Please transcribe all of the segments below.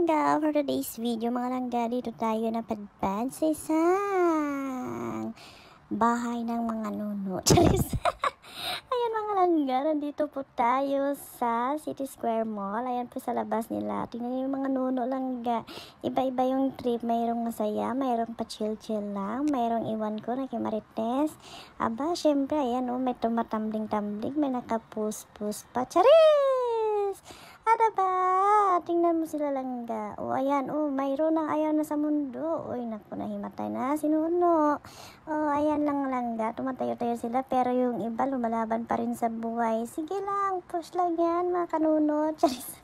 langga, for today's video mga langga, dito tayo na napadpad sa isang bahay ng mga nuno. Ayan mga langga, nandito po tayo sa City Square Mall. Ayan po sa labas nila. Tingnan niyo yung mga nuno langga. Iba-iba yung trip. Mayroong masaya, mayroong pa-chill-chill lang, mayroong iwan ko na kimarites. Aba, syempre, ayan o, oh, may tumatambling-tambling, may nakapus-pus pa. Charis! Ada ba? titingnan mo sila langga. O ayan, o mayroon ang ayaw na sa mundo. Oy, naku, nahimatay na sinuno. O ayan lang langga, tumatayo-tayo sila. Pero yung iba lumalaban pa rin sa buhay. Sige lang, push lang yan mga kanunod. Charis.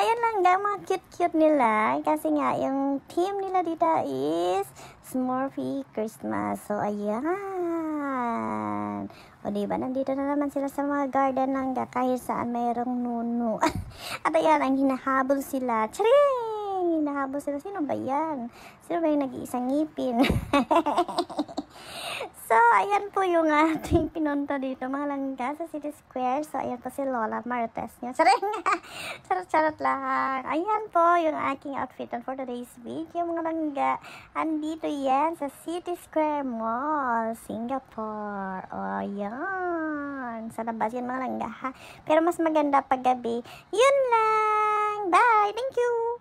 ayan langga, mga cute-cute nila. Kasi nga, yung team nila dito is Smurfy Christmas. So ayan. O diba, nandito na naman sila sa mga garden ng kahit saan mayroong nunu. At ayan, ang hinahabol sila. Tcharing! Hinahabol sila. Sino ba yan? Sino ba yung nag-iisang ngipin? yan po yung ating pinunta dito, mga langga, sa City Square. So, ayan po si Lola Marites nyo. Charing! Charot-charot lang. Ayan po yung aking outfit for today's video, mga langga. Andito yan sa City Square Mall, Singapore. O, yan. Sa labas yan, mga langga, ha? Pero mas maganda pag gabi. Yun lang! Bye! Thank you!